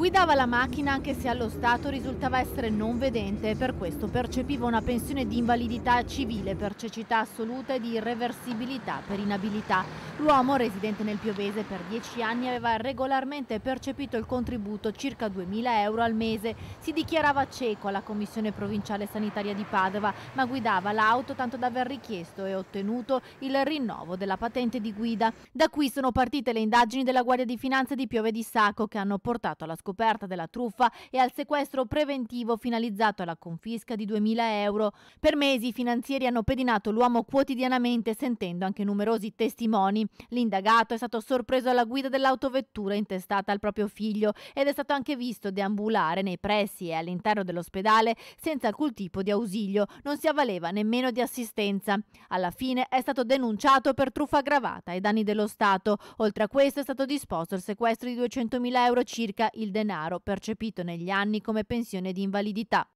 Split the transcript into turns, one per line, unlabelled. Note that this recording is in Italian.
Guidava la macchina anche se allo Stato risultava essere non vedente e per questo percepiva una pensione di invalidità civile per cecità assoluta e di irreversibilità per inabilità. L'uomo, residente nel Piovese per dieci anni, aveva regolarmente percepito il contributo circa 2.000 euro al mese. Si dichiarava cieco alla Commissione Provinciale Sanitaria di Padova, ma guidava l'auto tanto da aver richiesto e ottenuto il rinnovo della patente di guida. Da qui sono partite le indagini della Guardia di Finanza di Piove di Sacco che hanno portato alla scoperta scoperta della truffa e al sequestro preventivo finalizzato alla confisca di 2.000 euro. Per mesi i finanzieri hanno pedinato l'uomo quotidianamente sentendo anche numerosi testimoni. L'indagato è stato sorpreso alla guida dell'autovettura intestata al proprio figlio ed è stato anche visto deambulare nei pressi e all'interno dell'ospedale senza alcun tipo di ausilio, non si avvaleva nemmeno di assistenza. Alla fine è stato denunciato per truffa aggravata ai danni dello Stato. Oltre a questo è stato disposto il sequestro di 200.000 euro circa, il denaro denaro percepito negli anni come pensione di invalidità.